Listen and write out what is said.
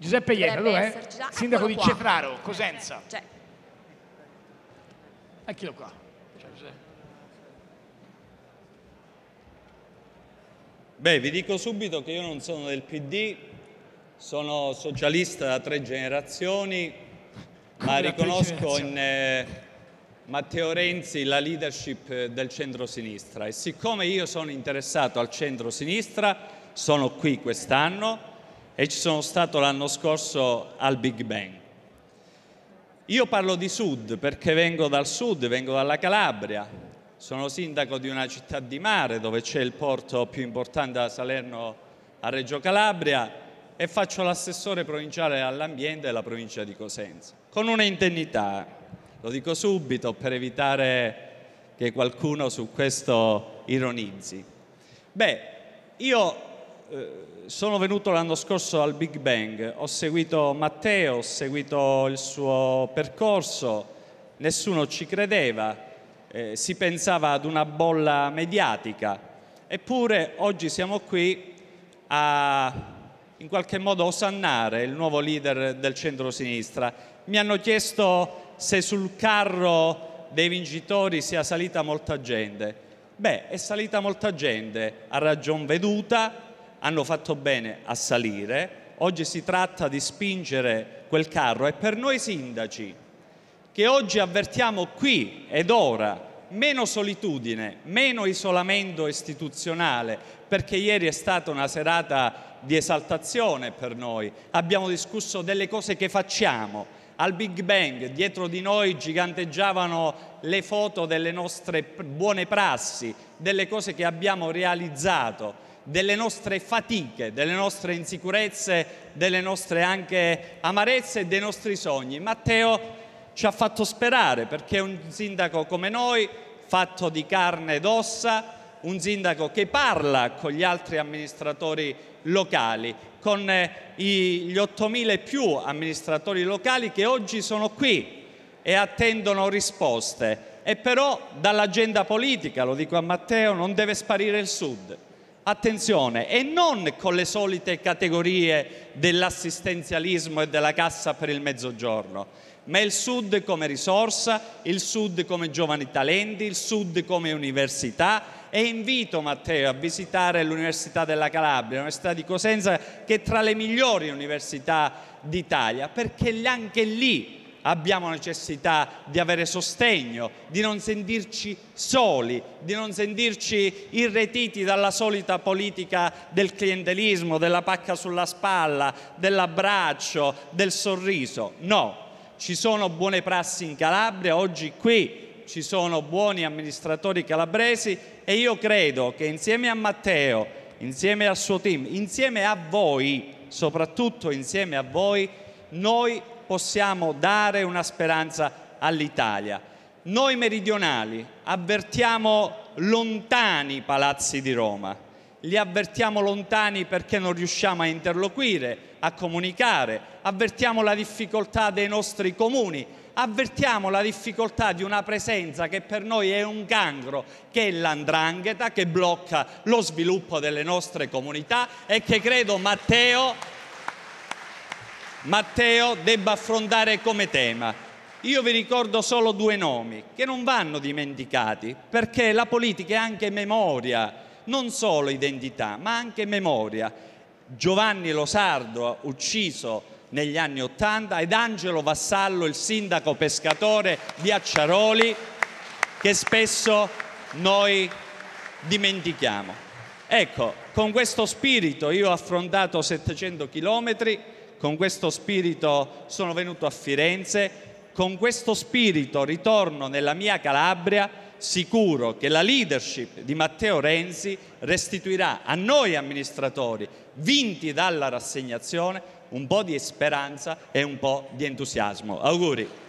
Giuseppe Iena, dov'è? Ah, Sindaco di qua. Cetraro, Cosenza. Eh, C'è. Cioè. Eccolo qua. Beh, vi dico subito che io non sono del PD, sono socialista da tre generazioni, Come ma riconosco in eh, Matteo Renzi la leadership del centro-sinistra e siccome io sono interessato al centro-sinistra, sono qui quest'anno, e ci sono stato l'anno scorso al Big Bang. Io parlo di sud perché vengo dal sud, vengo dalla Calabria, sono sindaco di una città di mare dove c'è il porto più importante da Salerno a Reggio Calabria e faccio l'assessore provinciale all'ambiente della provincia di Cosenza, con una lo dico subito per evitare che qualcuno su questo ironizzi. Beh, io eh, sono venuto l'anno scorso al Big Bang, ho seguito Matteo, ho seguito il suo percorso, nessuno ci credeva, eh, si pensava ad una bolla mediatica, eppure oggi siamo qui a in qualche modo osannare il nuovo leader del centro-sinistra. Mi hanno chiesto se sul carro dei vincitori sia salita molta gente. Beh, è salita molta gente ha ragion veduta, hanno fatto bene a salire, oggi si tratta di spingere quel carro e per noi sindaci che oggi avvertiamo qui ed ora meno solitudine, meno isolamento istituzionale, perché ieri è stata una serata di esaltazione per noi, abbiamo discusso delle cose che facciamo, al Big Bang dietro di noi giganteggiavano le foto delle nostre buone prassi, delle cose che abbiamo realizzato, delle nostre fatiche, delle nostre insicurezze, delle nostre anche amarezze e dei nostri sogni. Matteo ci ha fatto sperare perché è un sindaco come noi, fatto di carne ed ossa, un sindaco che parla con gli altri amministratori locali, con eh, gli 8.000 più amministratori locali che oggi sono qui e attendono risposte. E però dall'agenda politica, lo dico a Matteo, non deve sparire il Sud attenzione, e non con le solite categorie dell'assistenzialismo e della cassa per il mezzogiorno, ma il Sud come risorsa, il Sud come giovani talenti, il Sud come università e invito Matteo a visitare l'Università della Calabria, l'Università di Cosenza che è tra le migliori università d'Italia, perché anche lì abbiamo necessità di avere sostegno, di non sentirci soli, di non sentirci irretiti dalla solita politica del clientelismo, della pacca sulla spalla, dell'abbraccio, del sorriso. No, ci sono buone prassi in Calabria, oggi qui ci sono buoni amministratori calabresi e io credo che insieme a Matteo, insieme al suo team, insieme a voi, soprattutto insieme a voi, noi possiamo dare una speranza all'Italia. Noi meridionali avvertiamo lontani i palazzi di Roma, li avvertiamo lontani perché non riusciamo a interloquire, a comunicare, avvertiamo la difficoltà dei nostri comuni, avvertiamo la difficoltà di una presenza che per noi è un cancro, che è l'andrangheta, che blocca lo sviluppo delle nostre comunità e che credo Matteo Matteo debba affrontare come tema. Io vi ricordo solo due nomi che non vanno dimenticati perché la politica è anche memoria, non solo identità, ma anche memoria. Giovanni Losardo, ucciso negli anni Ottanta, ed Angelo Vassallo, il sindaco pescatore di Acciaroli, che spesso noi dimentichiamo. Ecco, con questo spirito io ho affrontato 700 chilometri con questo spirito sono venuto a Firenze, con questo spirito ritorno nella mia Calabria sicuro che la leadership di Matteo Renzi restituirà a noi amministratori, vinti dalla rassegnazione, un po' di speranza e un po' di entusiasmo. Auguri!